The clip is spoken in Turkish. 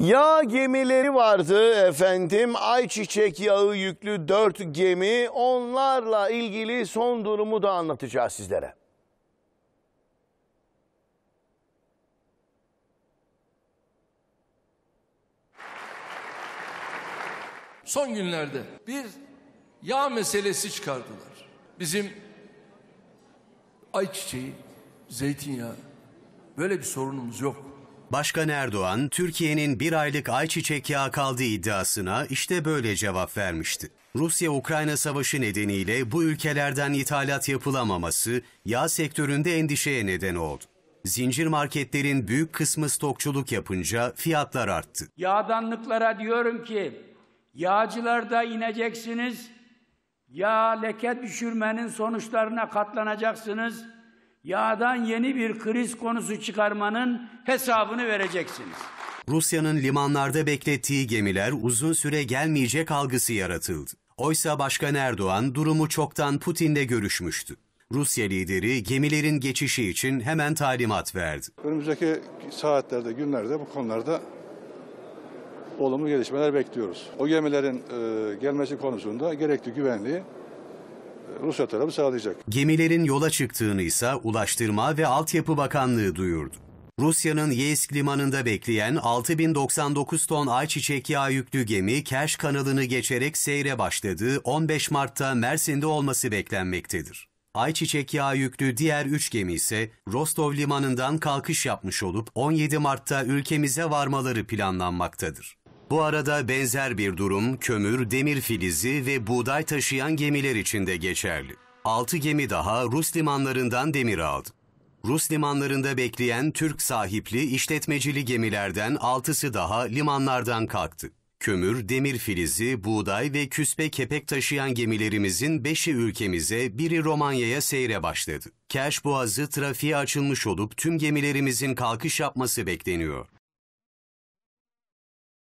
Yağ gemileri vardı efendim. Ayçiçek yağı yüklü dört gemi. Onlarla ilgili son durumu da anlatacağız sizlere. Son günlerde bir yağ meselesi çıkardılar. Bizim ayçiçeği, zeytinyağı böyle bir sorunumuz yok. Başkan Erdoğan, Türkiye'nin bir aylık ayçiçek yağı kaldığı iddiasına işte böyle cevap vermişti. Rusya-Ukrayna savaşı nedeniyle bu ülkelerden ithalat yapılamaması yağ sektöründe endişeye neden oldu. Zincir marketlerin büyük kısmı stokçuluk yapınca fiyatlar arttı. Yağdanlıklara diyorum ki yağcılarda ineceksiniz, yağ leke düşürmenin sonuçlarına katlanacaksınız.'' Yağdan yeni bir kriz konusu çıkarmanın hesabını vereceksiniz. Rusya'nın limanlarda beklettiği gemiler uzun süre gelmeyecek algısı yaratıldı. Oysa Başkan Erdoğan durumu çoktan Putin'le görüşmüştü. Rusya lideri gemilerin geçişi için hemen talimat verdi. Önümüzdeki saatlerde, günlerde bu konularda olumlu gelişmeler bekliyoruz. O gemilerin e, gelmesi konusunda gerekli güvenliği Rusya tarafı sağlayacak. Gemilerin yola çıktığını ise Ulaştırma ve Altyapı Bakanlığı duyurdu. Rusya'nın Yeisk limanında bekleyen 6099 ton ayçiçek yağı yüklü gemi Kerş kanalını geçerek seyre başladığı 15 Mart'ta Mersin'de olması beklenmektedir. Ayçiçek yağı yüklü diğer 3 gemi ise Rostov limanından kalkış yapmış olup 17 Mart'ta ülkemize varmaları planlanmaktadır. Bu arada benzer bir durum kömür, demir filizi ve buğday taşıyan gemiler için de geçerli. 6 gemi daha Rus limanlarından demir aldı. Rus limanlarında bekleyen Türk sahipli işletmecili gemilerden 6'sı daha limanlardan kalktı. Kömür, demir filizi, buğday ve küspe kepek taşıyan gemilerimizin 5'i ülkemize, biri Romanya'ya seyre başladı. Kerş Boğazı trafiğe açılmış olup tüm gemilerimizin kalkış yapması bekleniyor.